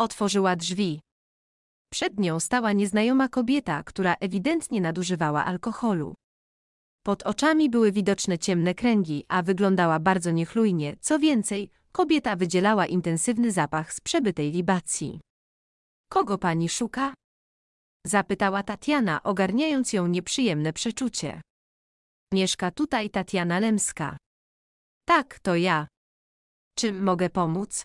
Otworzyła drzwi. Przed nią stała nieznajoma kobieta, która ewidentnie nadużywała alkoholu. Pod oczami były widoczne ciemne kręgi, a wyglądała bardzo niechlujnie. Co więcej, kobieta wydzielała intensywny zapach z przebytej libacji. Kogo pani szuka? Zapytała Tatiana, ogarniając ją nieprzyjemne przeczucie. Mieszka tutaj Tatiana Lemska. Tak, to ja. Czym mogę pomóc?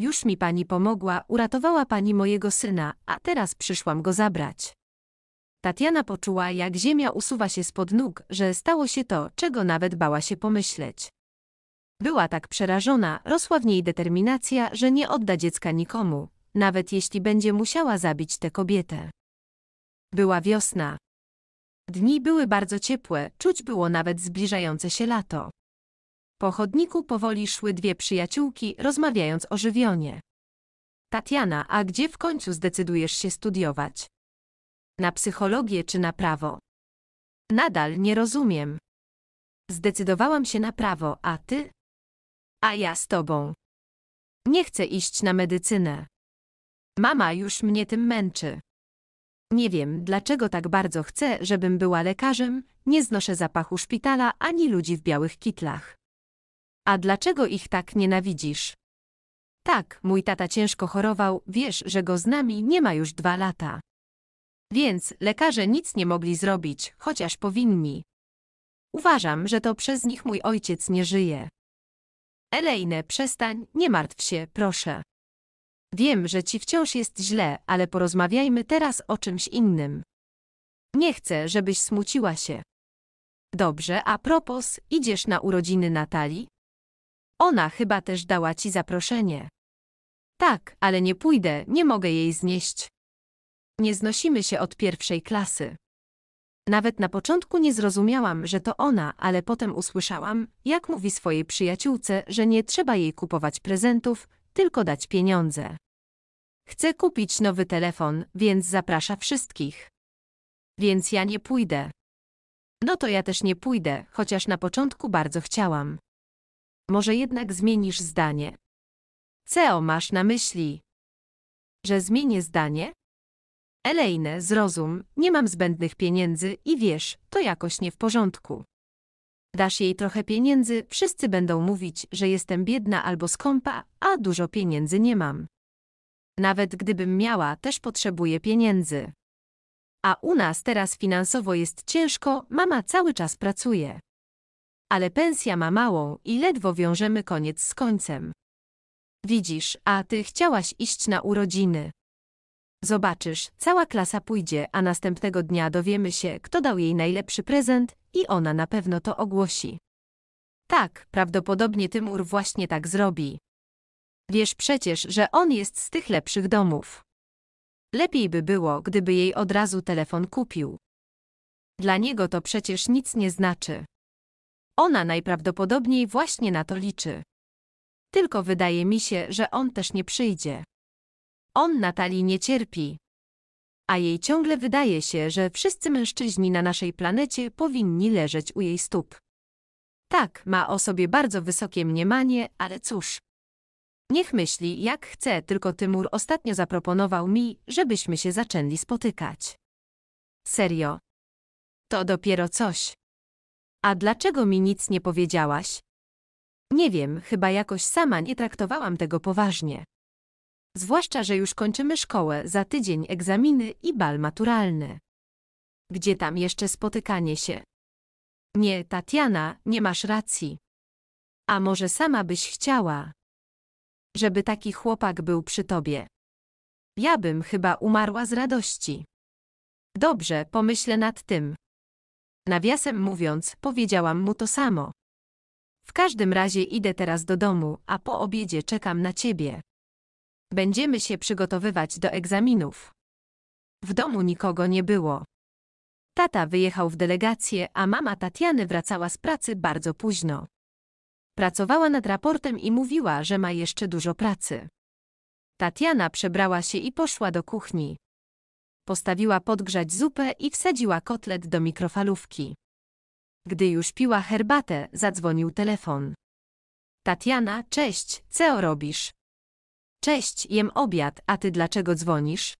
Już mi pani pomogła, uratowała pani mojego syna, a teraz przyszłam go zabrać. Tatiana poczuła, jak ziemia usuwa się spod nóg, że stało się to, czego nawet bała się pomyśleć. Była tak przerażona, rosła w niej determinacja, że nie odda dziecka nikomu, nawet jeśli będzie musiała zabić tę kobietę. Była wiosna. Dni były bardzo ciepłe, czuć było nawet zbliżające się lato. Po chodniku powoli szły dwie przyjaciółki, rozmawiając o żywionie. Tatiana, a gdzie w końcu zdecydujesz się studiować? Na psychologię czy na prawo? Nadal nie rozumiem. Zdecydowałam się na prawo, a ty? A ja z tobą. Nie chcę iść na medycynę. Mama już mnie tym męczy. Nie wiem, dlaczego tak bardzo chcę, żebym była lekarzem, nie znoszę zapachu szpitala ani ludzi w białych kitlach. A dlaczego ich tak nienawidzisz? Tak, mój tata ciężko chorował, wiesz, że go z nami nie ma już dwa lata. Więc lekarze nic nie mogli zrobić, chociaż powinni. Uważam, że to przez nich mój ojciec nie żyje. Elejne, przestań, nie martw się, proszę. Wiem, że ci wciąż jest źle, ale porozmawiajmy teraz o czymś innym. Nie chcę, żebyś smuciła się. Dobrze, a propos, idziesz na urodziny Natalii? Ona chyba też dała ci zaproszenie. Tak, ale nie pójdę, nie mogę jej znieść. Nie znosimy się od pierwszej klasy. Nawet na początku nie zrozumiałam, że to ona, ale potem usłyszałam, jak mówi swojej przyjaciółce, że nie trzeba jej kupować prezentów, tylko dać pieniądze. Chce kupić nowy telefon, więc zaprasza wszystkich. Więc ja nie pójdę. No to ja też nie pójdę, chociaż na początku bardzo chciałam. Może jednak zmienisz zdanie. Co masz na myśli? Że zmienię zdanie? Elejne, zrozum, nie mam zbędnych pieniędzy i wiesz, to jakoś nie w porządku. Dasz jej trochę pieniędzy, wszyscy będą mówić, że jestem biedna albo skąpa, a dużo pieniędzy nie mam. Nawet gdybym miała, też potrzebuję pieniędzy. A u nas teraz finansowo jest ciężko, mama cały czas pracuje ale pensja ma małą i ledwo wiążemy koniec z końcem. Widzisz, a ty chciałaś iść na urodziny. Zobaczysz, cała klasa pójdzie, a następnego dnia dowiemy się, kto dał jej najlepszy prezent i ona na pewno to ogłosi. Tak, prawdopodobnie Tymur właśnie tak zrobi. Wiesz przecież, że on jest z tych lepszych domów. Lepiej by było, gdyby jej od razu telefon kupił. Dla niego to przecież nic nie znaczy. Ona najprawdopodobniej właśnie na to liczy. Tylko wydaje mi się, że on też nie przyjdzie. On Natalii nie cierpi. A jej ciągle wydaje się, że wszyscy mężczyźni na naszej planecie powinni leżeć u jej stóp. Tak, ma o sobie bardzo wysokie mniemanie, ale cóż. Niech myśli, jak chce, tylko Tymur ostatnio zaproponował mi, żebyśmy się zaczęli spotykać. Serio. To dopiero coś. A dlaczego mi nic nie powiedziałaś? Nie wiem, chyba jakoś sama nie traktowałam tego poważnie. Zwłaszcza, że już kończymy szkołę, za tydzień egzaminy i bal maturalny. Gdzie tam jeszcze spotykanie się? Nie, Tatiana, nie masz racji. A może sama byś chciała, żeby taki chłopak był przy tobie? Ja bym chyba umarła z radości. Dobrze, pomyślę nad tym. Nawiasem mówiąc, powiedziałam mu to samo. W każdym razie idę teraz do domu, a po obiedzie czekam na ciebie. Będziemy się przygotowywać do egzaminów. W domu nikogo nie było. Tata wyjechał w delegację, a mama Tatiany wracała z pracy bardzo późno. Pracowała nad raportem i mówiła, że ma jeszcze dużo pracy. Tatiana przebrała się i poszła do kuchni. Postawiła podgrzać zupę i wsadziła kotlet do mikrofalówki. Gdy już piła herbatę, zadzwonił telefon. Tatiana, cześć, co robisz? Cześć, jem obiad, a ty dlaczego dzwonisz?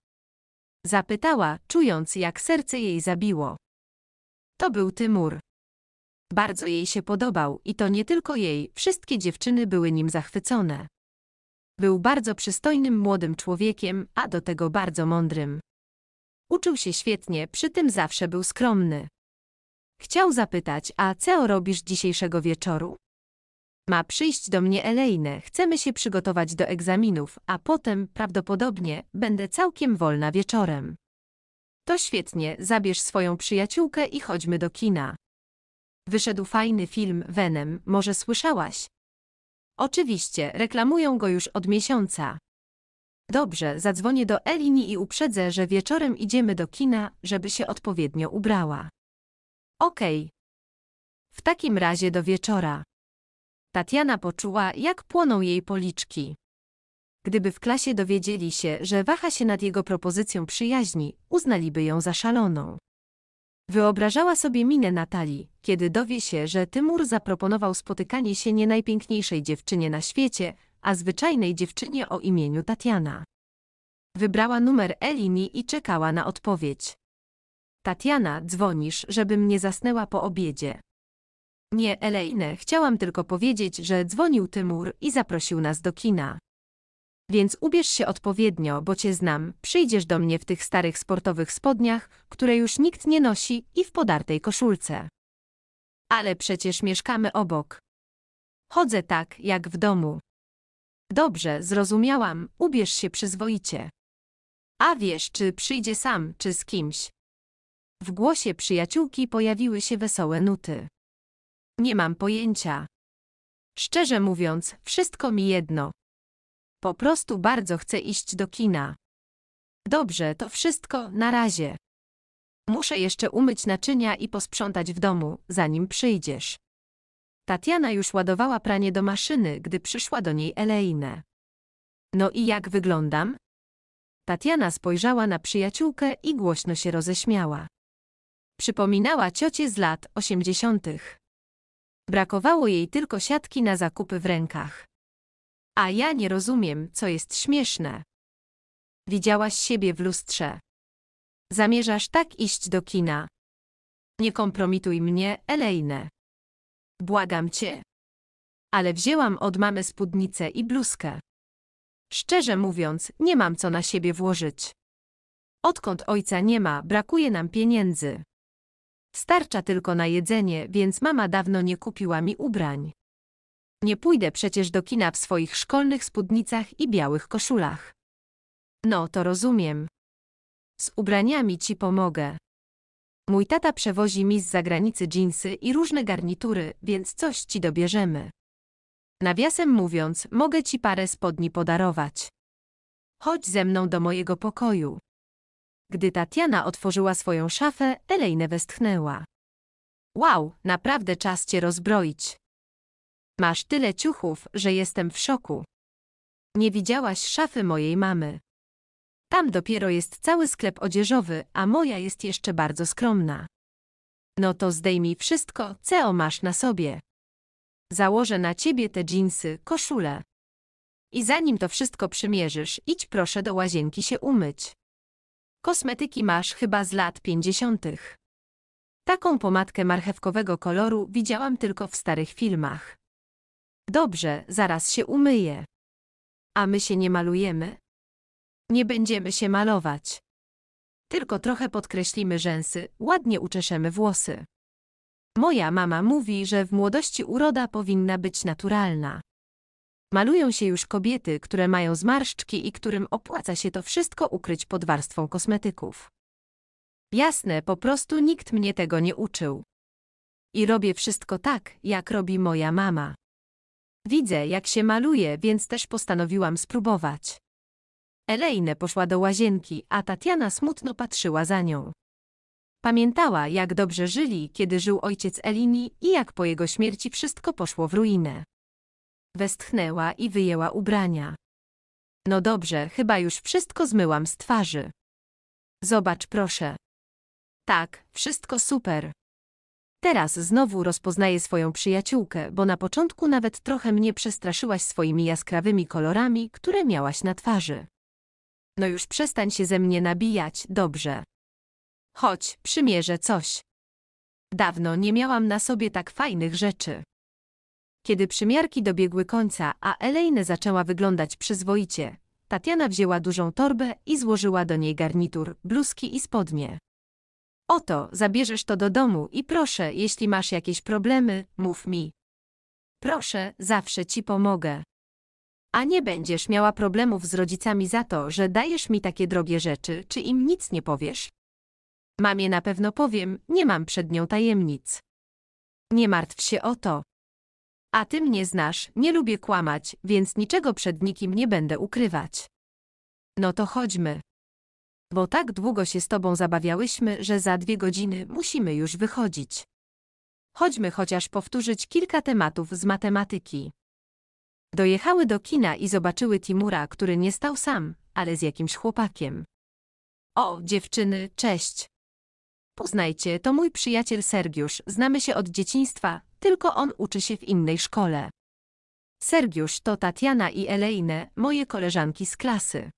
Zapytała, czując jak serce jej zabiło. To był Tymur. Bardzo jej się podobał i to nie tylko jej, wszystkie dziewczyny były nim zachwycone. Był bardzo przystojnym młodym człowiekiem, a do tego bardzo mądrym. Uczył się świetnie, przy tym zawsze był skromny. Chciał zapytać, a co robisz dzisiejszego wieczoru? Ma przyjść do mnie Elejne, chcemy się przygotować do egzaminów, a potem, prawdopodobnie, będę całkiem wolna wieczorem. To świetnie, zabierz swoją przyjaciółkę i chodźmy do kina. Wyszedł fajny film Venom, może słyszałaś? Oczywiście, reklamują go już od miesiąca. Dobrze, zadzwonię do Elini i uprzedzę, że wieczorem idziemy do kina, żeby się odpowiednio ubrała. Okej. W takim razie do wieczora. Tatiana poczuła, jak płoną jej policzki. Gdyby w klasie dowiedzieli się, że waha się nad jego propozycją przyjaźni, uznaliby ją za szaloną. Wyobrażała sobie minę Natalii, kiedy dowie się, że Tymur zaproponował spotykanie się nie najpiękniejszej dziewczynie na świecie, a zwyczajnej dziewczynie o imieniu Tatiana. Wybrała numer Elini i czekała na odpowiedź. Tatiana, dzwonisz, żebym nie zasnęła po obiedzie. Nie, Elejne, chciałam tylko powiedzieć, że dzwonił Tymur i zaprosił nas do kina. Więc ubierz się odpowiednio, bo cię znam, przyjdziesz do mnie w tych starych sportowych spodniach, które już nikt nie nosi i w podartej koszulce. Ale przecież mieszkamy obok. Chodzę tak, jak w domu. Dobrze, zrozumiałam, ubierz się przyzwoicie. A wiesz, czy przyjdzie sam, czy z kimś. W głosie przyjaciółki pojawiły się wesołe nuty. Nie mam pojęcia. Szczerze mówiąc, wszystko mi jedno. Po prostu bardzo chcę iść do kina. Dobrze, to wszystko, na razie. Muszę jeszcze umyć naczynia i posprzątać w domu, zanim przyjdziesz. Tatiana już ładowała pranie do maszyny, gdy przyszła do niej Eleinę. No i jak wyglądam? Tatiana spojrzała na przyjaciółkę i głośno się roześmiała. Przypominała ciocie z lat osiemdziesiątych. Brakowało jej tylko siatki na zakupy w rękach. A ja nie rozumiem, co jest śmieszne. Widziałaś siebie w lustrze. Zamierzasz tak iść do kina. Nie kompromituj mnie, Elejne błagam cię. Ale wzięłam od mamy spódnicę i bluzkę. Szczerze mówiąc, nie mam co na siebie włożyć. Odkąd ojca nie ma, brakuje nam pieniędzy. Starcza tylko na jedzenie, więc mama dawno nie kupiła mi ubrań. Nie pójdę przecież do kina w swoich szkolnych spódnicach i białych koszulach. No, to rozumiem. Z ubraniami ci pomogę. Mój tata przewozi mi z zagranicy dżinsy i różne garnitury, więc coś ci dobierzemy. Nawiasem mówiąc, mogę ci parę spodni podarować. Chodź ze mną do mojego pokoju. Gdy Tatiana otworzyła swoją szafę, Elejne westchnęła. Wow, naprawdę czas cię rozbroić. Masz tyle ciuchów, że jestem w szoku. Nie widziałaś szafy mojej mamy. Tam dopiero jest cały sklep odzieżowy, a moja jest jeszcze bardzo skromna. No to zdejmij wszystko, co masz na sobie. Założę na ciebie te dżinsy, koszulę. I zanim to wszystko przymierzysz, idź proszę do łazienki się umyć. Kosmetyki masz chyba z lat pięćdziesiątych. Taką pomadkę marchewkowego koloru widziałam tylko w starych filmach. Dobrze, zaraz się umyję. A my się nie malujemy? Nie będziemy się malować. Tylko trochę podkreślimy rzęsy, ładnie uczeszemy włosy. Moja mama mówi, że w młodości uroda powinna być naturalna. Malują się już kobiety, które mają zmarszczki i którym opłaca się to wszystko ukryć pod warstwą kosmetyków. Jasne, po prostu nikt mnie tego nie uczył. I robię wszystko tak, jak robi moja mama. Widzę, jak się maluje, więc też postanowiłam spróbować. Elejne poszła do łazienki, a Tatiana smutno patrzyła za nią. Pamiętała, jak dobrze żyli, kiedy żył ojciec Elini i jak po jego śmierci wszystko poszło w ruinę. Westchnęła i wyjęła ubrania. No dobrze, chyba już wszystko zmyłam z twarzy. Zobacz proszę. Tak, wszystko super. Teraz znowu rozpoznaję swoją przyjaciółkę, bo na początku nawet trochę mnie przestraszyłaś swoimi jaskrawymi kolorami, które miałaś na twarzy. No już przestań się ze mnie nabijać, dobrze. Chodź, przymierzę coś. Dawno nie miałam na sobie tak fajnych rzeczy. Kiedy przymiarki dobiegły końca, a Elaine zaczęła wyglądać przyzwoicie, Tatiana wzięła dużą torbę i złożyła do niej garnitur, bluzki i spodnie. Oto, zabierzesz to do domu i proszę, jeśli masz jakieś problemy, mów mi. Proszę, zawsze ci pomogę. A nie będziesz miała problemów z rodzicami za to, że dajesz mi takie drogie rzeczy, czy im nic nie powiesz? Mamie na pewno powiem, nie mam przed nią tajemnic. Nie martw się o to. A ty mnie znasz, nie lubię kłamać, więc niczego przed nikim nie będę ukrywać. No to chodźmy. Bo tak długo się z tobą zabawiałyśmy, że za dwie godziny musimy już wychodzić. Chodźmy chociaż powtórzyć kilka tematów z matematyki. Dojechały do kina i zobaczyły Timura, który nie stał sam, ale z jakimś chłopakiem. O, dziewczyny, cześć. Poznajcie, to mój przyjaciel Sergiusz, znamy się od dzieciństwa, tylko on uczy się w innej szkole. Sergiusz to Tatiana i Elejne, moje koleżanki z klasy.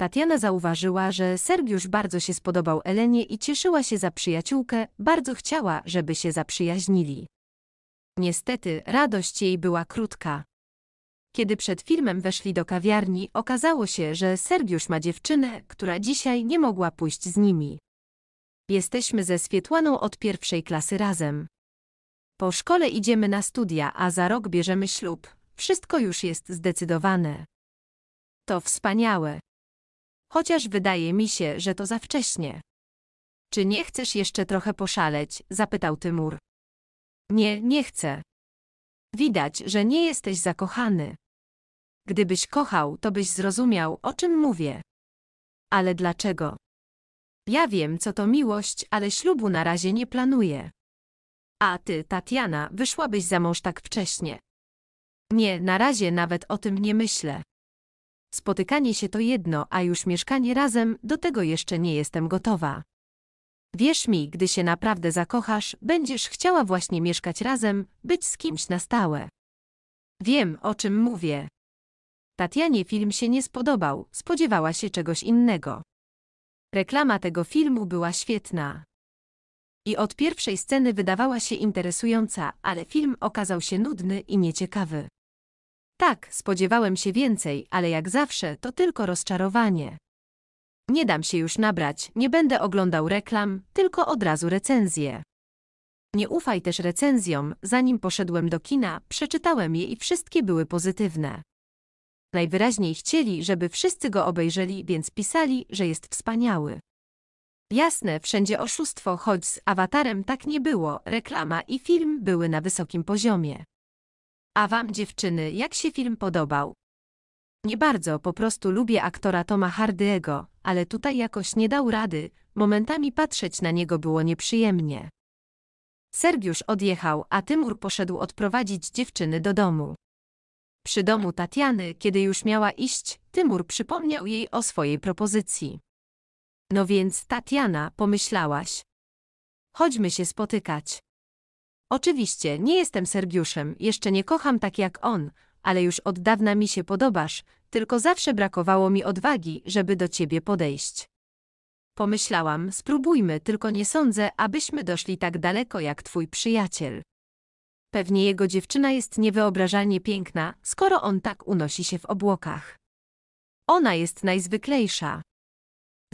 Tatiana zauważyła, że Sergiusz bardzo się spodobał Elenie i cieszyła się za przyjaciółkę, bardzo chciała, żeby się zaprzyjaźnili. Niestety, radość jej była krótka. Kiedy przed filmem weszli do kawiarni, okazało się, że Sergiusz ma dziewczynę, która dzisiaj nie mogła pójść z nimi. Jesteśmy ze Swietłaną od pierwszej klasy razem. Po szkole idziemy na studia, a za rok bierzemy ślub. Wszystko już jest zdecydowane. To wspaniałe. Chociaż wydaje mi się, że to za wcześnie. Czy nie chcesz jeszcze trochę poszaleć? zapytał Tymur. Nie, nie chcę. Widać, że nie jesteś zakochany. Gdybyś kochał, to byś zrozumiał, o czym mówię. Ale dlaczego? Ja wiem, co to miłość, ale ślubu na razie nie planuję. A ty, Tatiana, wyszłabyś za mąż tak wcześnie. Nie, na razie nawet o tym nie myślę. Spotykanie się to jedno, a już mieszkanie razem, do tego jeszcze nie jestem gotowa. Wierz mi, gdy się naprawdę zakochasz, będziesz chciała właśnie mieszkać razem, być z kimś na stałe. Wiem, o czym mówię. Tatianie film się nie spodobał, spodziewała się czegoś innego. Reklama tego filmu była świetna. I od pierwszej sceny wydawała się interesująca, ale film okazał się nudny i nieciekawy. Tak, spodziewałem się więcej, ale jak zawsze to tylko rozczarowanie. Nie dam się już nabrać, nie będę oglądał reklam, tylko od razu recenzje. Nie ufaj też recenzjom, zanim poszedłem do kina, przeczytałem je i wszystkie były pozytywne. Najwyraźniej chcieli, żeby wszyscy go obejrzeli, więc pisali, że jest wspaniały. Jasne, wszędzie oszustwo, choć z awatarem tak nie było, reklama i film były na wysokim poziomie. A wam, dziewczyny, jak się film podobał? Nie bardzo, po prostu lubię aktora Toma Hardy'ego, ale tutaj jakoś nie dał rady, momentami patrzeć na niego było nieprzyjemnie. Sergiusz odjechał, a Tymur poszedł odprowadzić dziewczyny do domu. Przy domu Tatiany, kiedy już miała iść, Tymur przypomniał jej o swojej propozycji. No więc, Tatiana, pomyślałaś. Chodźmy się spotykać. Oczywiście, nie jestem Sergiuszem, jeszcze nie kocham tak jak on, ale już od dawna mi się podobasz, tylko zawsze brakowało mi odwagi, żeby do ciebie podejść. Pomyślałam, spróbujmy, tylko nie sądzę, abyśmy doszli tak daleko jak twój przyjaciel. Pewnie jego dziewczyna jest niewyobrażalnie piękna, skoro on tak unosi się w obłokach. Ona jest najzwyklejsza.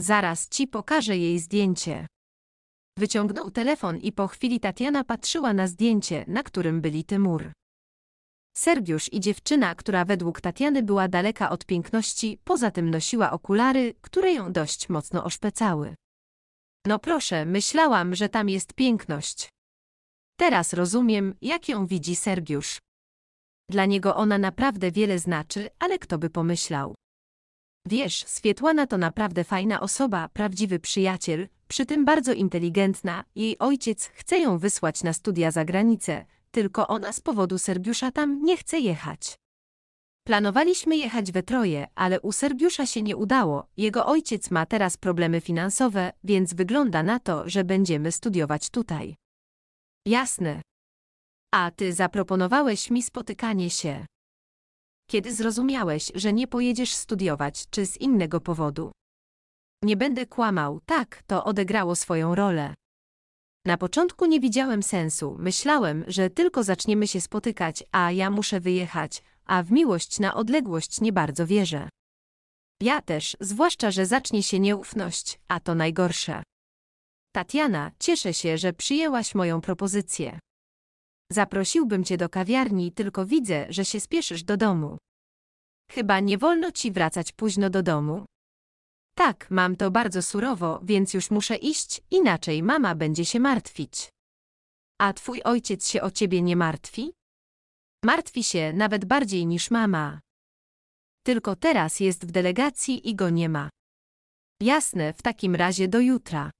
Zaraz ci pokażę jej zdjęcie. Wyciągnął telefon i po chwili Tatiana patrzyła na zdjęcie, na którym byli Tymur. Sergiusz i dziewczyna, która według Tatiany była daleka od piękności, poza tym nosiła okulary, które ją dość mocno oszpecały. No proszę, myślałam, że tam jest piękność. Teraz rozumiem, jak ją widzi Sergiusz. Dla niego ona naprawdę wiele znaczy, ale kto by pomyślał. Wiesz, Swietłana to naprawdę fajna osoba, prawdziwy przyjaciel, przy tym bardzo inteligentna. Jej ojciec chce ją wysłać na studia za granicę, tylko ona z powodu Sergiusza tam nie chce jechać. Planowaliśmy jechać we troje, ale u Sergiusza się nie udało. Jego ojciec ma teraz problemy finansowe, więc wygląda na to, że będziemy studiować tutaj. Jasne. A ty zaproponowałeś mi spotykanie się. Kiedy zrozumiałeś, że nie pojedziesz studiować, czy z innego powodu? Nie będę kłamał, tak, to odegrało swoją rolę. Na początku nie widziałem sensu, myślałem, że tylko zaczniemy się spotykać, a ja muszę wyjechać, a w miłość na odległość nie bardzo wierzę. Ja też, zwłaszcza, że zacznie się nieufność, a to najgorsze. Tatiana, cieszę się, że przyjęłaś moją propozycję. Zaprosiłbym cię do kawiarni, tylko widzę, że się spieszysz do domu. Chyba nie wolno ci wracać późno do domu. Tak, mam to bardzo surowo, więc już muszę iść, inaczej mama będzie się martwić. A twój ojciec się o ciebie nie martwi? Martwi się nawet bardziej niż mama. Tylko teraz jest w delegacji i go nie ma. Jasne, w takim razie do jutra.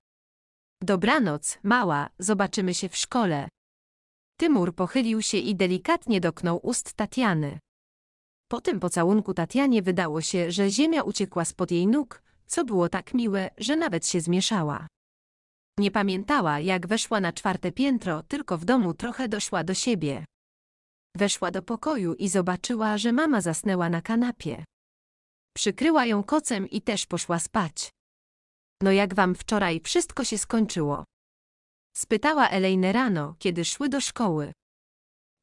Dobranoc, mała, zobaczymy się w szkole. Tymur pochylił się i delikatnie dotknął ust Tatiany. Po tym pocałunku Tatianie wydało się, że ziemia uciekła spod jej nóg, co było tak miłe, że nawet się zmieszała. Nie pamiętała, jak weszła na czwarte piętro, tylko w domu trochę doszła do siebie. Weszła do pokoju i zobaczyła, że mama zasnęła na kanapie. Przykryła ją kocem i też poszła spać. No jak wam wczoraj wszystko się skończyło? Spytała Elaine rano, kiedy szły do szkoły.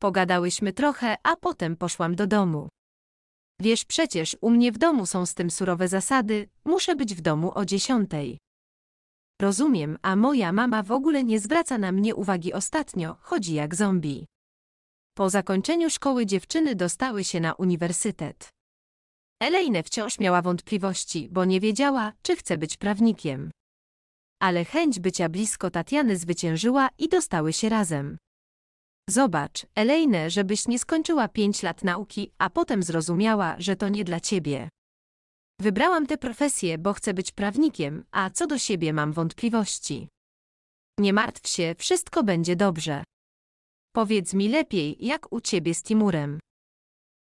Pogadałyśmy trochę, a potem poszłam do domu. Wiesz przecież, u mnie w domu są z tym surowe zasady, muszę być w domu o dziesiątej. Rozumiem, a moja mama w ogóle nie zwraca na mnie uwagi ostatnio, chodzi jak zombie. Po zakończeniu szkoły dziewczyny dostały się na uniwersytet. Elaine wciąż miała wątpliwości, bo nie wiedziała, czy chce być prawnikiem. Ale chęć bycia blisko Tatiany zwyciężyła i dostały się razem. Zobacz, Elaine, żebyś nie skończyła pięć lat nauki, a potem zrozumiała, że to nie dla ciebie. Wybrałam tę profesję, bo chcę być prawnikiem, a co do siebie mam wątpliwości. Nie martw się, wszystko będzie dobrze. Powiedz mi lepiej, jak u ciebie z Timurem.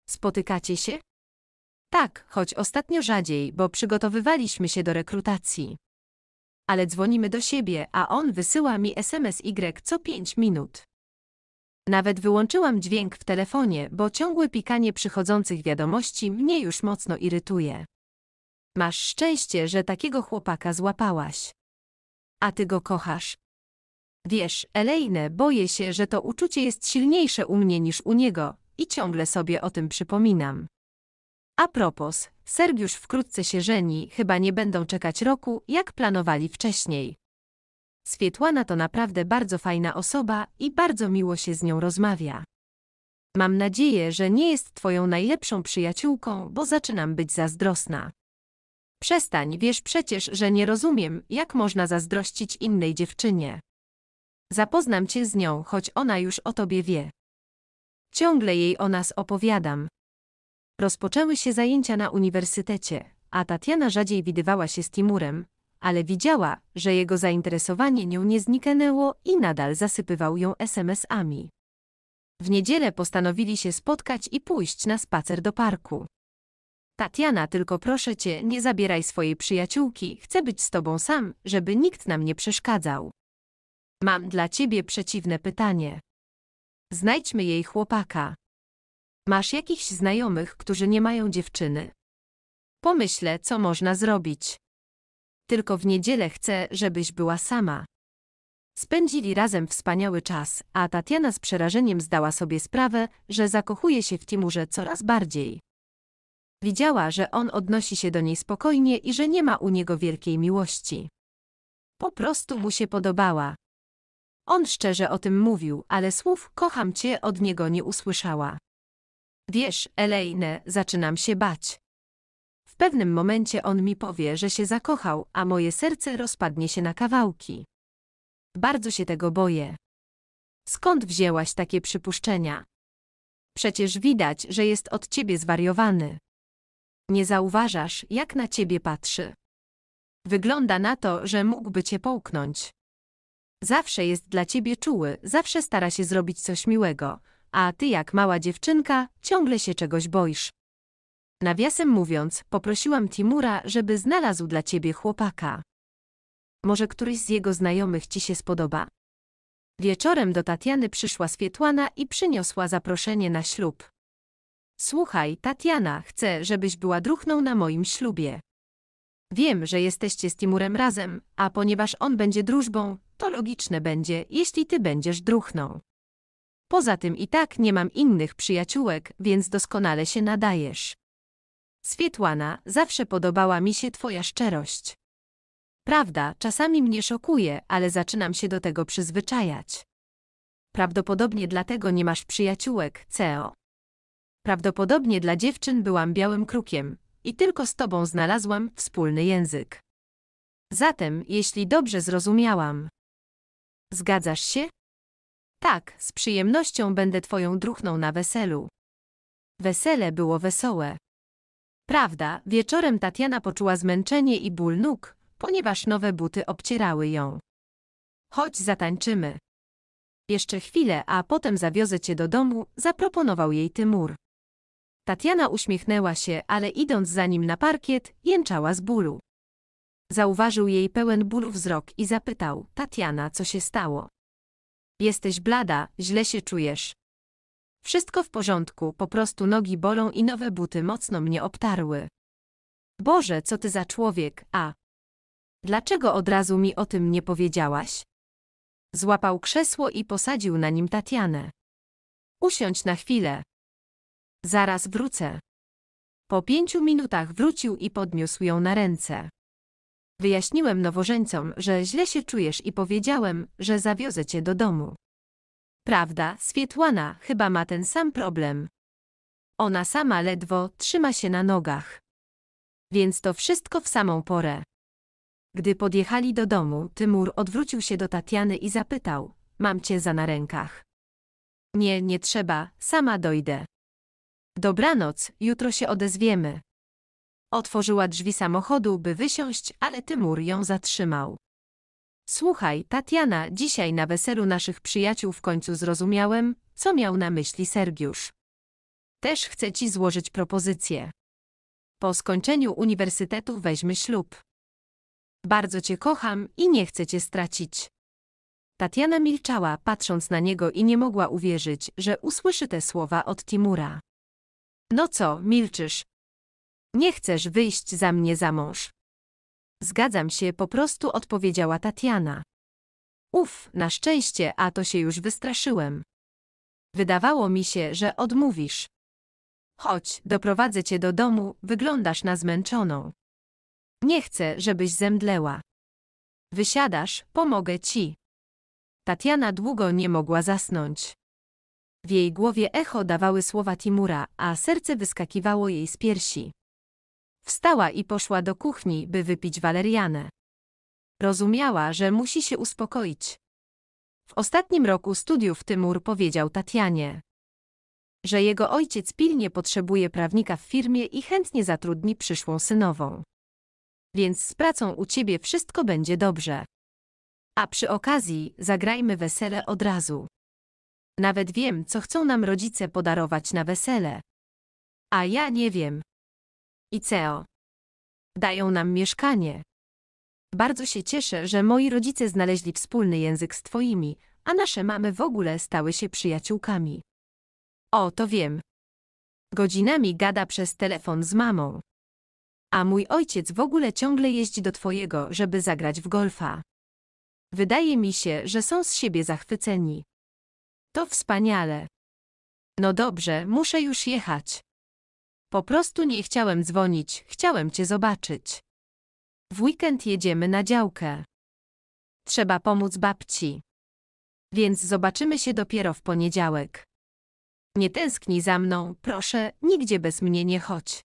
Spotykacie się? Tak, choć ostatnio rzadziej, bo przygotowywaliśmy się do rekrutacji. Ale dzwonimy do siebie, a on wysyła mi SMS Y co 5 minut. Nawet wyłączyłam dźwięk w telefonie, bo ciągłe pikanie przychodzących wiadomości mnie już mocno irytuje. Masz szczęście, że takiego chłopaka złapałaś. A ty go kochasz. Wiesz, Elejne, boję się, że to uczucie jest silniejsze u mnie niż u niego i ciągle sobie o tym przypominam. A propos, Sergiusz wkrótce się żeni, chyba nie będą czekać roku, jak planowali wcześniej. Swietłana to naprawdę bardzo fajna osoba i bardzo miło się z nią rozmawia. Mam nadzieję, że nie jest twoją najlepszą przyjaciółką, bo zaczynam być zazdrosna. Przestań, wiesz przecież, że nie rozumiem, jak można zazdrościć innej dziewczynie. Zapoznam cię z nią, choć ona już o tobie wie. Ciągle jej o nas opowiadam. Rozpoczęły się zajęcia na uniwersytecie, a Tatiana rzadziej widywała się z Timurem, ale widziała, że jego zainteresowanie nią nie zniknęło i nadal zasypywał ją SMS-ami. W niedzielę postanowili się spotkać i pójść na spacer do parku. Tatiana, tylko proszę cię, nie zabieraj swojej przyjaciółki, chcę być z tobą sam, żeby nikt nam nie przeszkadzał. Mam dla ciebie przeciwne pytanie. Znajdźmy jej chłopaka. Masz jakichś znajomych, którzy nie mają dziewczyny. Pomyślę, co można zrobić. Tylko w niedzielę chcę, żebyś była sama. Spędzili razem wspaniały czas, a Tatiana z przerażeniem zdała sobie sprawę, że zakochuje się w Timurze coraz bardziej. Widziała, że on odnosi się do niej spokojnie i że nie ma u niego wielkiej miłości. Po prostu mu się podobała. On szczerze o tym mówił, ale słów kocham cię od niego nie usłyszała. Wiesz, Elaine, zaczynam się bać. W pewnym momencie on mi powie, że się zakochał, a moje serce rozpadnie się na kawałki. Bardzo się tego boję. Skąd wzięłaś takie przypuszczenia? Przecież widać, że jest od ciebie zwariowany. Nie zauważasz, jak na ciebie patrzy. Wygląda na to, że mógłby cię połknąć. Zawsze jest dla ciebie czuły, zawsze stara się zrobić coś miłego, a ty jak mała dziewczynka ciągle się czegoś boisz. Nawiasem mówiąc, poprosiłam Timura, żeby znalazł dla ciebie chłopaka. Może któryś z jego znajomych ci się spodoba. Wieczorem do Tatiany przyszła Swietłana i przyniosła zaproszenie na ślub. Słuchaj, Tatiana, chcę, żebyś była druchną na moim ślubie. Wiem, że jesteście z Timurem razem, a ponieważ on będzie drużbą, to logiczne będzie, jeśli ty będziesz druchną. Poza tym i tak nie mam innych przyjaciółek, więc doskonale się nadajesz. Swietłana, zawsze podobała mi się twoja szczerość. Prawda, czasami mnie szokuje, ale zaczynam się do tego przyzwyczajać. Prawdopodobnie dlatego nie masz przyjaciółek, CEO. Prawdopodobnie dla dziewczyn byłam białym krukiem i tylko z tobą znalazłam wspólny język. Zatem, jeśli dobrze zrozumiałam. Zgadzasz się? Tak, z przyjemnością będę twoją druchną na weselu. Wesele było wesołe. Prawda, wieczorem Tatiana poczuła zmęczenie i ból nóg, ponieważ nowe buty obcierały ją. Chodź zatańczymy. Jeszcze chwilę, a potem zawiozę cię do domu, zaproponował jej Tymur. Tatiana uśmiechnęła się, ale idąc za nim na parkiet, jęczała z bólu. Zauważył jej pełen bólu wzrok i zapytał, Tatiana, co się stało? Jesteś blada, źle się czujesz. Wszystko w porządku, po prostu nogi bolą i nowe buty mocno mnie obtarły. Boże, co ty za człowiek, a? Dlaczego od razu mi o tym nie powiedziałaś? Złapał krzesło i posadził na nim Tatianę. Usiądź na chwilę. Zaraz wrócę. Po pięciu minutach wrócił i podniósł ją na ręce. Wyjaśniłem nowożeńcom, że źle się czujesz i powiedziałem, że zawiozę cię do domu. Prawda, Swietłana chyba ma ten sam problem. Ona sama ledwo trzyma się na nogach. Więc to wszystko w samą porę. Gdy podjechali do domu, Tymur odwrócił się do Tatiany i zapytał: Mam cię za na rękach. Nie, nie trzeba, sama dojdę. Dobranoc, jutro się odezwiemy. Otworzyła drzwi samochodu, by wysiąść, ale Tymur ją zatrzymał. Słuchaj, Tatiana, dzisiaj na weselu naszych przyjaciół w końcu zrozumiałem, co miał na myśli Sergiusz. Też chcę ci złożyć propozycję. Po skończeniu uniwersytetu weźmy ślub. Bardzo cię kocham i nie chcę cię stracić. Tatiana milczała, patrząc na niego i nie mogła uwierzyć, że usłyszy te słowa od Timura. No co, milczysz, nie chcesz wyjść za mnie za mąż. Zgadzam się po prostu odpowiedziała Tatiana. Uf, na szczęście, a to się już wystraszyłem. Wydawało mi się, że odmówisz. Chodź, doprowadzę cię do domu, wyglądasz na zmęczoną. Nie chcę, żebyś zemdleła. Wysiadasz, pomogę ci. Tatiana długo nie mogła zasnąć. W jej głowie echo dawały słowa Timura, a serce wyskakiwało jej z piersi. Wstała i poszła do kuchni, by wypić walerianę. Rozumiała, że musi się uspokoić. W ostatnim roku studiów Tymur powiedział Tatianie, że jego ojciec pilnie potrzebuje prawnika w firmie i chętnie zatrudni przyszłą synową. Więc z pracą u ciebie wszystko będzie dobrze. A przy okazji zagrajmy wesele od razu. Nawet wiem, co chcą nam rodzice podarować na wesele. A ja nie wiem i CEO. Dają nam mieszkanie. Bardzo się cieszę, że moi rodzice znaleźli wspólny język z twoimi, a nasze mamy w ogóle stały się przyjaciółkami. O, to wiem. Godzinami gada przez telefon z mamą. A mój ojciec w ogóle ciągle jeździ do twojego, żeby zagrać w golfa. Wydaje mi się, że są z siebie zachwyceni. To wspaniale. No dobrze, muszę już jechać. Po prostu nie chciałem dzwonić, chciałem cię zobaczyć. W weekend jedziemy na działkę. Trzeba pomóc babci. Więc zobaczymy się dopiero w poniedziałek. Nie tęsknij za mną, proszę, nigdzie bez mnie nie chodź.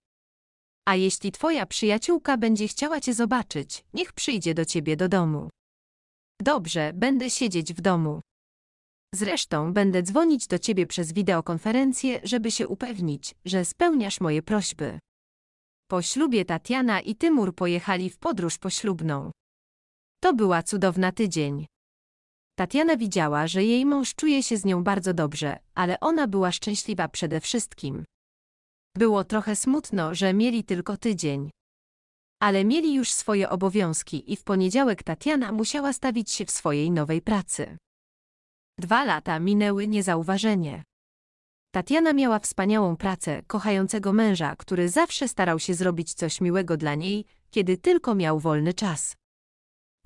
A jeśli twoja przyjaciółka będzie chciała cię zobaczyć, niech przyjdzie do ciebie do domu. Dobrze, będę siedzieć w domu. Zresztą będę dzwonić do ciebie przez wideokonferencję, żeby się upewnić, że spełniasz moje prośby. Po ślubie Tatiana i Tymur pojechali w podróż poślubną. To była cudowna tydzień. Tatiana widziała, że jej mąż czuje się z nią bardzo dobrze, ale ona była szczęśliwa przede wszystkim. Było trochę smutno, że mieli tylko tydzień. Ale mieli już swoje obowiązki i w poniedziałek Tatiana musiała stawić się w swojej nowej pracy. Dwa lata minęły niezauważenie. Tatiana miała wspaniałą pracę, kochającego męża, który zawsze starał się zrobić coś miłego dla niej, kiedy tylko miał wolny czas.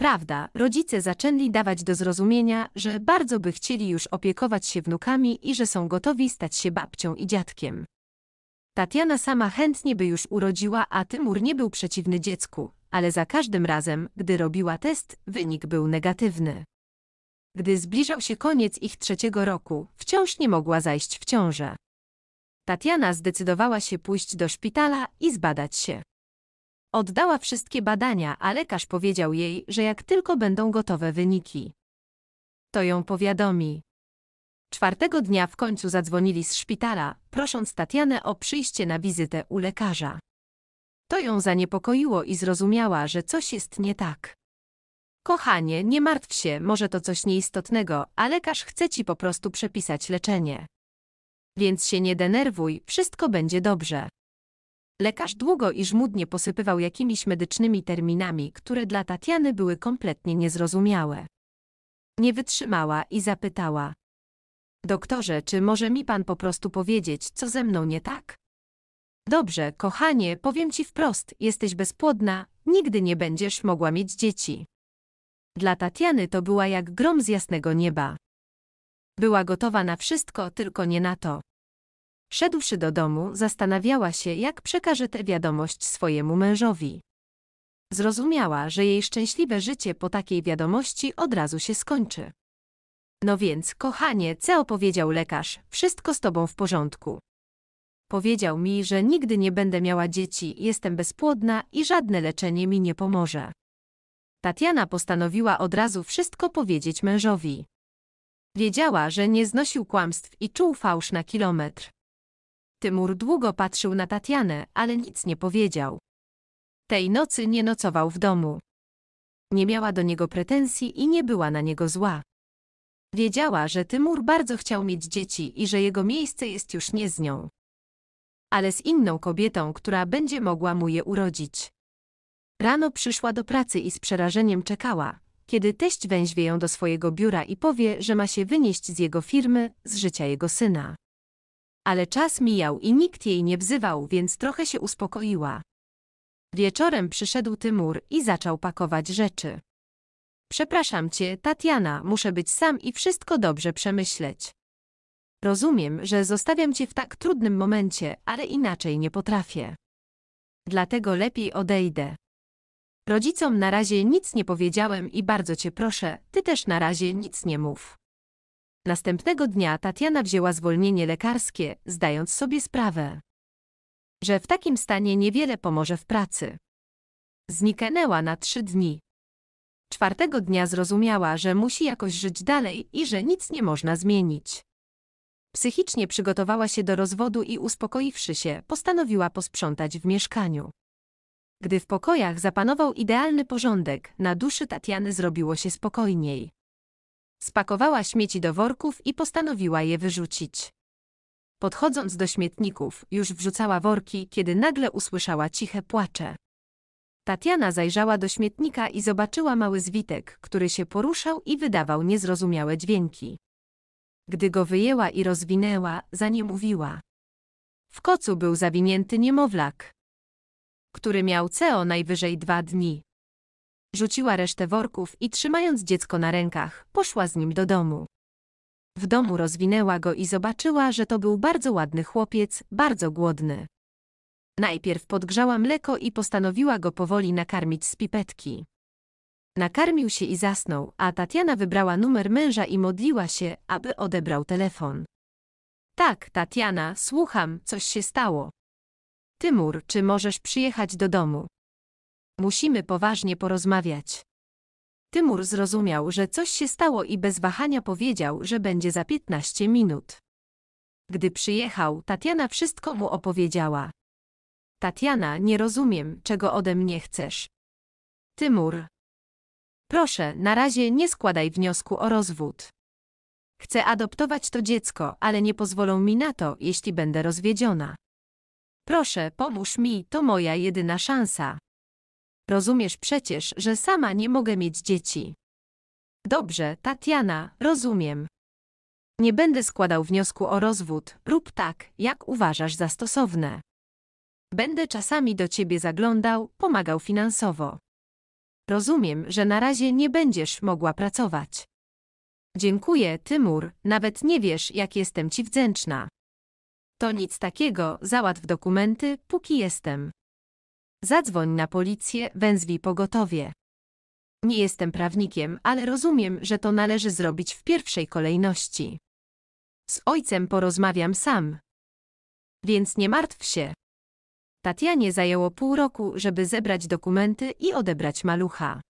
Prawda, rodzice zaczęli dawać do zrozumienia, że bardzo by chcieli już opiekować się wnukami i że są gotowi stać się babcią i dziadkiem. Tatiana sama chętnie by już urodziła, a Tymur nie był przeciwny dziecku, ale za każdym razem, gdy robiła test, wynik był negatywny. Gdy zbliżał się koniec ich trzeciego roku, wciąż nie mogła zajść w ciążę. Tatiana zdecydowała się pójść do szpitala i zbadać się. Oddała wszystkie badania, a lekarz powiedział jej, że jak tylko będą gotowe wyniki, to ją powiadomi. Czwartego dnia w końcu zadzwonili z szpitala, prosząc Tatianę o przyjście na wizytę u lekarza. To ją zaniepokoiło i zrozumiała, że coś jest nie tak. Kochanie, nie martw się, może to coś nieistotnego, a lekarz chce ci po prostu przepisać leczenie. Więc się nie denerwuj, wszystko będzie dobrze. Lekarz długo i żmudnie posypywał jakimiś medycznymi terminami, które dla Tatiany były kompletnie niezrozumiałe. Nie wytrzymała i zapytała. Doktorze, czy może mi pan po prostu powiedzieć, co ze mną nie tak? Dobrze, kochanie, powiem ci wprost, jesteś bezpłodna, nigdy nie będziesz mogła mieć dzieci. Dla Tatiany to była jak grom z jasnego nieba. Była gotowa na wszystko, tylko nie na to. Szedłszy do domu, zastanawiała się, jak przekaże tę wiadomość swojemu mężowi. Zrozumiała, że jej szczęśliwe życie po takiej wiadomości od razu się skończy. No więc, kochanie, co opowiedział lekarz, wszystko z tobą w porządku. Powiedział mi, że nigdy nie będę miała dzieci, jestem bezpłodna i żadne leczenie mi nie pomoże. Tatiana postanowiła od razu wszystko powiedzieć mężowi. Wiedziała, że nie znosił kłamstw i czuł fałsz na kilometr. Tymur długo patrzył na Tatianę, ale nic nie powiedział. Tej nocy nie nocował w domu. Nie miała do niego pretensji i nie była na niego zła. Wiedziała, że Tymur bardzo chciał mieć dzieci i że jego miejsce jest już nie z nią, ale z inną kobietą, która będzie mogła mu je urodzić. Rano przyszła do pracy i z przerażeniem czekała, kiedy teść węźwie ją do swojego biura i powie, że ma się wynieść z jego firmy, z życia jego syna. Ale czas mijał i nikt jej nie wzywał, więc trochę się uspokoiła. Wieczorem przyszedł Tymur i zaczął pakować rzeczy. Przepraszam cię, Tatiana, muszę być sam i wszystko dobrze przemyśleć. Rozumiem, że zostawiam cię w tak trudnym momencie, ale inaczej nie potrafię. Dlatego lepiej odejdę. Rodzicom na razie nic nie powiedziałem i bardzo cię proszę, ty też na razie nic nie mów. Następnego dnia Tatiana wzięła zwolnienie lekarskie, zdając sobie sprawę, że w takim stanie niewiele pomoże w pracy. Zniknęła na trzy dni. Czwartego dnia zrozumiała, że musi jakoś żyć dalej i że nic nie można zmienić. Psychicznie przygotowała się do rozwodu i uspokoiwszy się, postanowiła posprzątać w mieszkaniu. Gdy w pokojach zapanował idealny porządek, na duszy Tatiany zrobiło się spokojniej. Spakowała śmieci do worków i postanowiła je wyrzucić. Podchodząc do śmietników, już wrzucała worki, kiedy nagle usłyszała ciche płacze. Tatiana zajrzała do śmietnika i zobaczyła mały zwitek, który się poruszał i wydawał niezrozumiałe dźwięki. Gdy go wyjęła i rozwinęła, za nie mówiła. W kocu był zawinięty niemowlak który miał CEO najwyżej dwa dni. Rzuciła resztę worków i trzymając dziecko na rękach, poszła z nim do domu. W domu rozwinęła go i zobaczyła, że to był bardzo ładny chłopiec, bardzo głodny. Najpierw podgrzała mleko i postanowiła go powoli nakarmić z pipetki. Nakarmił się i zasnął, a Tatiana wybrała numer męża i modliła się, aby odebrał telefon. Tak, Tatiana, słucham, coś się stało. Tymur, czy możesz przyjechać do domu? Musimy poważnie porozmawiać. Tymur zrozumiał, że coś się stało i bez wahania powiedział, że będzie za 15 minut. Gdy przyjechał, Tatiana wszystko mu opowiedziała. Tatiana, nie rozumiem, czego ode mnie chcesz. Tymur. Proszę, na razie nie składaj wniosku o rozwód. Chcę adoptować to dziecko, ale nie pozwolą mi na to, jeśli będę rozwiedziona. Proszę, pomóż mi, to moja jedyna szansa. Rozumiesz przecież, że sama nie mogę mieć dzieci. Dobrze, Tatiana, rozumiem. Nie będę składał wniosku o rozwód, rób tak, jak uważasz za stosowne. Będę czasami do ciebie zaglądał, pomagał finansowo. Rozumiem, że na razie nie będziesz mogła pracować. Dziękuję, Tymur, nawet nie wiesz, jak jestem ci wdzięczna. To nic takiego, załatw dokumenty, póki jestem. Zadzwoń na policję, węzwij pogotowie. Nie jestem prawnikiem, ale rozumiem, że to należy zrobić w pierwszej kolejności. Z ojcem porozmawiam sam. Więc nie martw się. Tatianie zajęło pół roku, żeby zebrać dokumenty i odebrać malucha.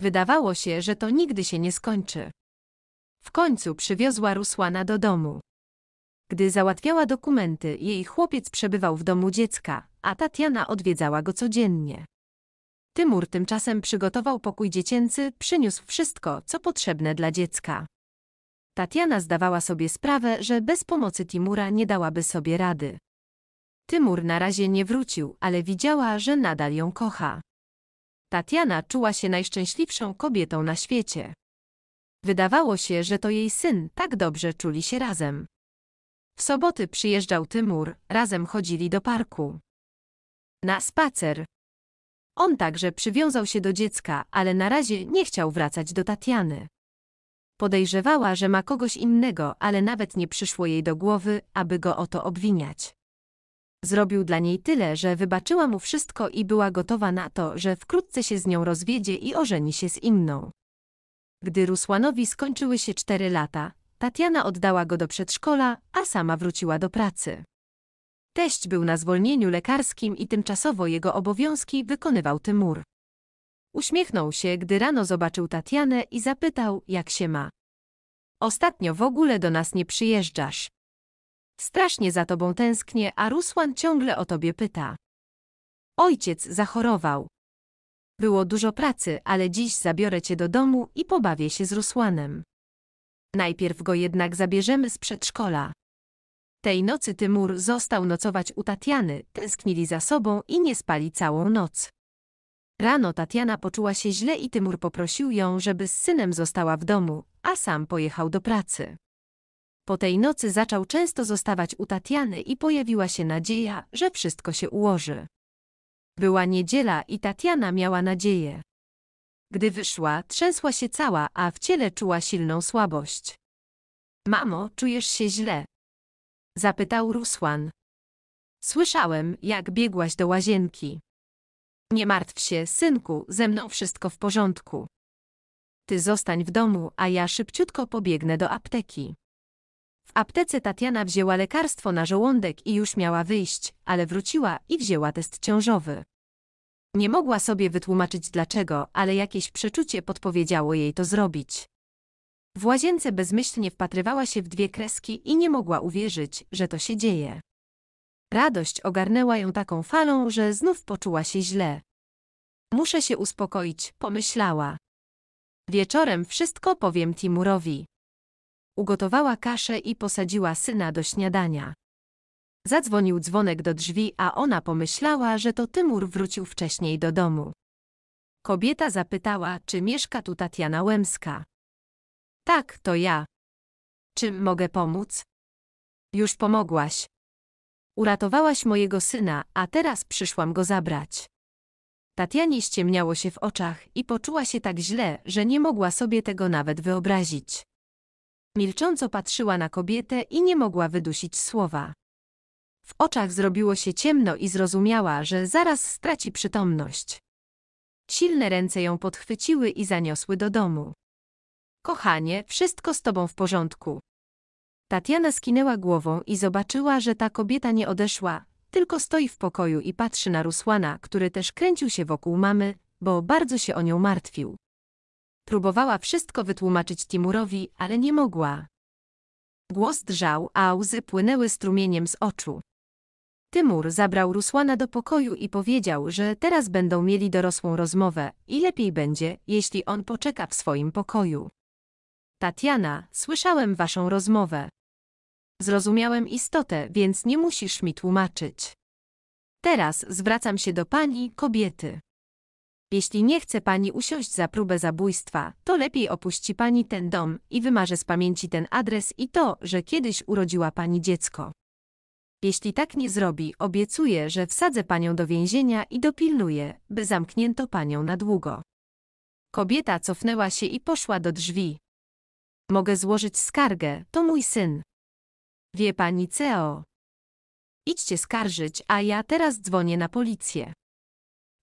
Wydawało się, że to nigdy się nie skończy. W końcu przywiozła Rusłana do domu. Gdy załatwiała dokumenty, jej chłopiec przebywał w domu dziecka, a Tatiana odwiedzała go codziennie. Tymur tymczasem przygotował pokój dziecięcy, przyniósł wszystko, co potrzebne dla dziecka. Tatiana zdawała sobie sprawę, że bez pomocy Timura nie dałaby sobie rady. Tymur na razie nie wrócił, ale widziała, że nadal ją kocha. Tatiana czuła się najszczęśliwszą kobietą na świecie. Wydawało się, że to jej syn, tak dobrze czuli się razem. W soboty przyjeżdżał Tymur, razem chodzili do parku. Na spacer. On także przywiązał się do dziecka, ale na razie nie chciał wracać do Tatiany. Podejrzewała, że ma kogoś innego, ale nawet nie przyszło jej do głowy, aby go o to obwiniać. Zrobił dla niej tyle, że wybaczyła mu wszystko i była gotowa na to, że wkrótce się z nią rozwiedzie i ożeni się z inną. Gdy Rusłanowi skończyły się cztery lata, Tatiana oddała go do przedszkola, a sama wróciła do pracy. Teść był na zwolnieniu lekarskim i tymczasowo jego obowiązki wykonywał Tymur. Uśmiechnął się, gdy rano zobaczył Tatianę i zapytał, jak się ma. Ostatnio w ogóle do nas nie przyjeżdżasz. Strasznie za tobą tęsknię, a Rusłan ciągle o tobie pyta. Ojciec zachorował. Było dużo pracy, ale dziś zabiorę cię do domu i pobawię się z Rusłanem. Najpierw go jednak zabierzemy z przedszkola. Tej nocy Tymur został nocować u Tatiany, tęsknili za sobą i nie spali całą noc. Rano Tatiana poczuła się źle i Tymur poprosił ją, żeby z synem została w domu, a sam pojechał do pracy. Po tej nocy zaczął często zostawać u Tatiany i pojawiła się nadzieja, że wszystko się ułoży. Była niedziela i Tatiana miała nadzieję. Gdy wyszła, trzęsła się cała, a w ciele czuła silną słabość. Mamo, czujesz się źle? Zapytał Rusłan. Słyszałem, jak biegłaś do łazienki. Nie martw się, synku, ze mną wszystko w porządku. Ty zostań w domu, a ja szybciutko pobiegnę do apteki. W aptece Tatiana wzięła lekarstwo na żołądek i już miała wyjść, ale wróciła i wzięła test ciążowy. Nie mogła sobie wytłumaczyć dlaczego, ale jakieś przeczucie podpowiedziało jej to zrobić. W łazience bezmyślnie wpatrywała się w dwie kreski i nie mogła uwierzyć, że to się dzieje. Radość ogarnęła ją taką falą, że znów poczuła się źle. Muszę się uspokoić, pomyślała. Wieczorem wszystko powiem Timurowi. Ugotowała kaszę i posadziła syna do śniadania. Zadzwonił dzwonek do drzwi, a ona pomyślała, że to Tymur wrócił wcześniej do domu. Kobieta zapytała, czy mieszka tu Tatiana Łemska. Tak, to ja. Czym mogę pomóc? Już pomogłaś. Uratowałaś mojego syna, a teraz przyszłam go zabrać. Tatianie ściemniało się w oczach i poczuła się tak źle, że nie mogła sobie tego nawet wyobrazić. Milcząco patrzyła na kobietę i nie mogła wydusić słowa. W oczach zrobiło się ciemno i zrozumiała, że zaraz straci przytomność. Silne ręce ją podchwyciły i zaniosły do domu. Kochanie, wszystko z tobą w porządku. Tatiana skinęła głową i zobaczyła, że ta kobieta nie odeszła, tylko stoi w pokoju i patrzy na Rusłana, który też kręcił się wokół mamy, bo bardzo się o nią martwił. Próbowała wszystko wytłumaczyć Timurowi, ale nie mogła. Głos drżał, a łzy płynęły strumieniem z oczu. Tymur zabrał Rusłana do pokoju i powiedział, że teraz będą mieli dorosłą rozmowę i lepiej będzie, jeśli on poczeka w swoim pokoju. Tatiana, słyszałem waszą rozmowę. Zrozumiałem istotę, więc nie musisz mi tłumaczyć. Teraz zwracam się do pani, kobiety. Jeśli nie chce pani usiąść za próbę zabójstwa, to lepiej opuści pani ten dom i wymarzę z pamięci ten adres i to, że kiedyś urodziła pani dziecko. Jeśli tak nie zrobi, obiecuję, że wsadzę panią do więzienia i dopilnuję, by zamknięto panią na długo. Kobieta cofnęła się i poszła do drzwi. Mogę złożyć skargę, to mój syn. Wie pani Ceo. Idźcie skarżyć, a ja teraz dzwonię na policję.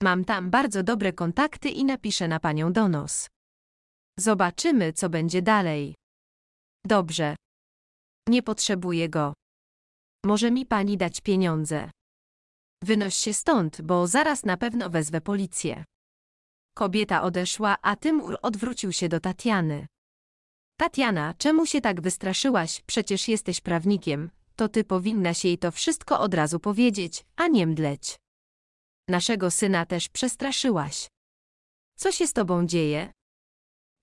Mam tam bardzo dobre kontakty i napiszę na panią donos. Zobaczymy, co będzie dalej. Dobrze. Nie potrzebuję go. Może mi pani dać pieniądze. Wynoś się stąd, bo zaraz na pewno wezwę policję. Kobieta odeszła, a Tymur odwrócił się do Tatiany. Tatiana, czemu się tak wystraszyłaś? Przecież jesteś prawnikiem. To ty powinnaś jej to wszystko od razu powiedzieć, a nie mdleć. Naszego syna też przestraszyłaś. Co się z tobą dzieje?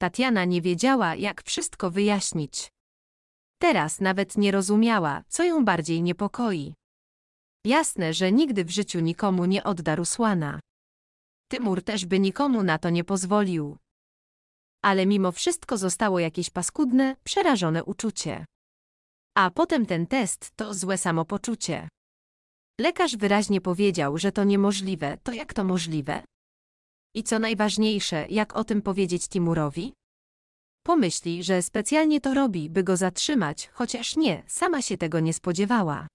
Tatiana nie wiedziała, jak wszystko wyjaśnić. Teraz nawet nie rozumiała, co ją bardziej niepokoi. Jasne, że nigdy w życiu nikomu nie odda Rusłana. Tymur też by nikomu na to nie pozwolił. Ale mimo wszystko zostało jakieś paskudne, przerażone uczucie. A potem ten test to złe samopoczucie. Lekarz wyraźnie powiedział, że to niemożliwe, to jak to możliwe? I co najważniejsze, jak o tym powiedzieć Timurowi? Pomyśli, że specjalnie to robi, by go zatrzymać, chociaż nie, sama się tego nie spodziewała.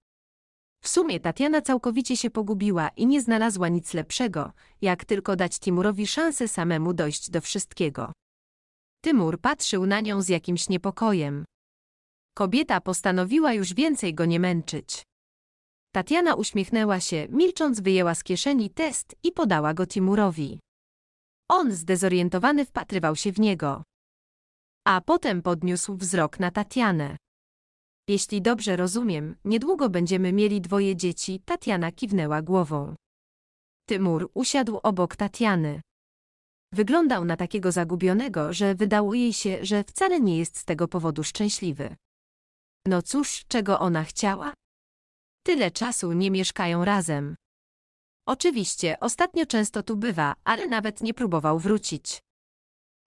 W sumie Tatiana całkowicie się pogubiła i nie znalazła nic lepszego, jak tylko dać Timurowi szansę samemu dojść do wszystkiego. Tymur patrzył na nią z jakimś niepokojem. Kobieta postanowiła już więcej go nie męczyć. Tatiana uśmiechnęła się, milcząc wyjęła z kieszeni test i podała go Timurowi. On zdezorientowany wpatrywał się w niego a potem podniósł wzrok na Tatianę. Jeśli dobrze rozumiem, niedługo będziemy mieli dwoje dzieci, Tatiana kiwnęła głową. Tymur usiadł obok Tatiany. Wyglądał na takiego zagubionego, że wydało jej się, że wcale nie jest z tego powodu szczęśliwy. No cóż, czego ona chciała? Tyle czasu nie mieszkają razem. Oczywiście, ostatnio często tu bywa, ale nawet nie próbował wrócić.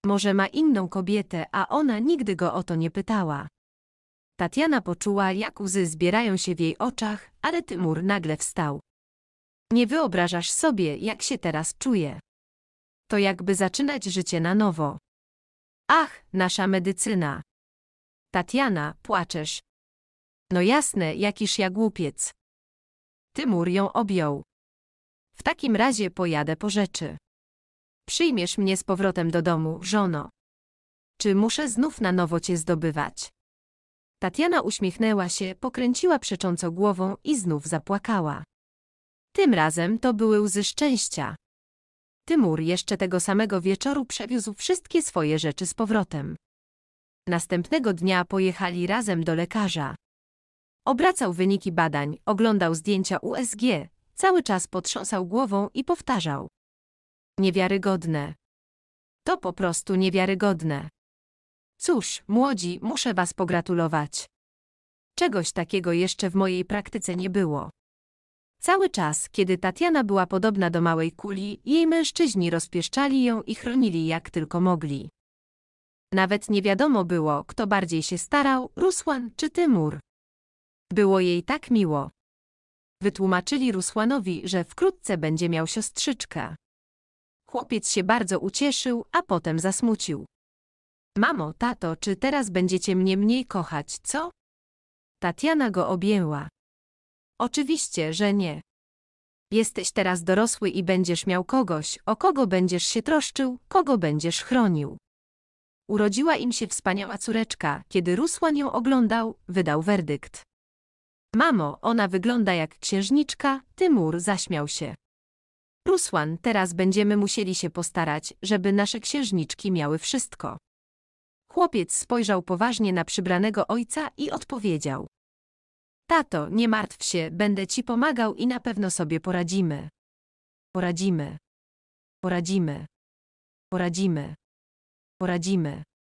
Może ma inną kobietę, a ona nigdy go o to nie pytała. Tatiana poczuła, jak łzy zbierają się w jej oczach, ale Tymur nagle wstał. Nie wyobrażasz sobie, jak się teraz czuje. To jakby zaczynać życie na nowo. Ach, nasza medycyna. Tatiana, płaczesz. No jasne, jakiż ja głupiec. Tymur ją objął. W takim razie pojadę po rzeczy. Przyjmiesz mnie z powrotem do domu, żono. Czy muszę znów na nowo cię zdobywać? Tatiana uśmiechnęła się, pokręciła przecząco głową i znów zapłakała. Tym razem to były łzy szczęścia. Tymur jeszcze tego samego wieczoru przewiózł wszystkie swoje rzeczy z powrotem. Następnego dnia pojechali razem do lekarza. Obracał wyniki badań, oglądał zdjęcia USG, cały czas potrząsał głową i powtarzał niewiarygodne. To po prostu niewiarygodne. Cóż, młodzi, muszę was pogratulować. Czegoś takiego jeszcze w mojej praktyce nie było. Cały czas, kiedy Tatiana była podobna do małej kuli, jej mężczyźni rozpieszczali ją i chronili jak tylko mogli. Nawet nie wiadomo było, kto bardziej się starał, Rusłan czy Tymur. Było jej tak miło. Wytłumaczyli Rusłanowi, że wkrótce będzie miał siostrzyczkę. Chłopiec się bardzo ucieszył, a potem zasmucił. Mamo, tato, czy teraz będziecie mnie mniej kochać, co? Tatiana go objęła. Oczywiście, że nie. Jesteś teraz dorosły i będziesz miał kogoś, o kogo będziesz się troszczył, kogo będziesz chronił. Urodziła im się wspaniała córeczka, kiedy Rusłan ją oglądał, wydał werdykt. Mamo, ona wygląda jak księżniczka, Tymur zaśmiał się. Rusłan, teraz będziemy musieli się postarać, żeby nasze księżniczki miały wszystko. Chłopiec spojrzał poważnie na przybranego ojca i odpowiedział. Tato, nie martw się, będę ci pomagał i na pewno sobie poradzimy. Poradzimy. Poradzimy. Poradzimy. Poradzimy.